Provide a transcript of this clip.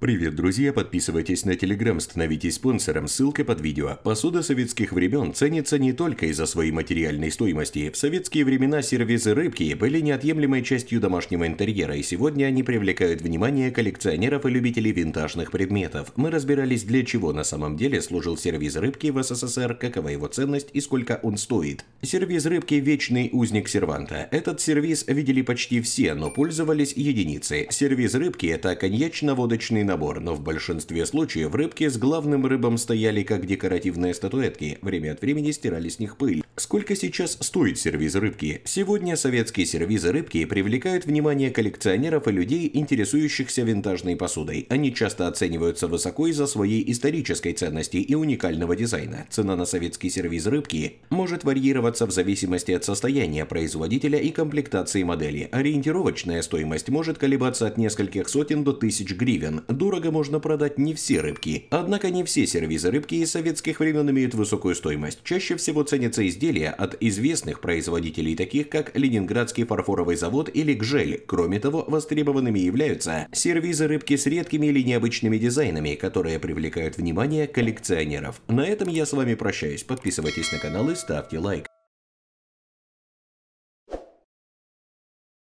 Привет, друзья! Подписывайтесь на Telegram, становитесь спонсором, ссылка под видео. Посуда советских времен ценится не только из-за своей материальной стоимости. В советские времена сервизы рыбки были неотъемлемой частью домашнего интерьера, и сегодня они привлекают внимание коллекционеров и любителей винтажных предметов. Мы разбирались, для чего на самом деле служил сервиз рыбки в СССР, какова его ценность и сколько он стоит. Сервиз рыбки – вечный узник серванта. Этот сервиз видели почти все, но пользовались единицы. Сервиз рыбки – это коньячно-водочный набор, но в большинстве случаев рыбки с главным рыбом стояли как декоративные статуэтки, время от времени стирали с них пыль, Сколько сейчас стоит сервиз рыбки? Сегодня советские сервизы рыбки привлекают внимание коллекционеров и людей, интересующихся винтажной посудой. Они часто оцениваются высоко из-за своей исторической ценности и уникального дизайна. Цена на советский сервиз рыбки может варьироваться в зависимости от состояния производителя и комплектации модели. Ориентировочная стоимость может колебаться от нескольких сотен до тысяч гривен. Дорого можно продать не все рыбки. Однако не все сервизы рыбки из советских времен имеют высокую стоимость. Чаще всего ценятся изделия изделия от известных производителей, таких как Ленинградский фарфоровый завод или Гжель. Кроме того, востребованными являются сервизы рыбки с редкими или необычными дизайнами, которые привлекают внимание коллекционеров. На этом я с вами прощаюсь. Подписывайтесь на канал и ставьте лайк.